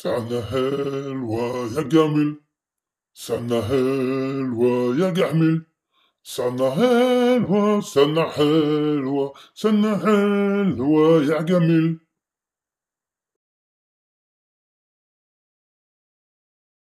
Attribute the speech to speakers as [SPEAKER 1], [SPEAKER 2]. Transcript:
[SPEAKER 1] سنة حلوة يا جميل سنة حلوة يا جميل سنة حلوة سنة حلوة سنة حلوة يا جميل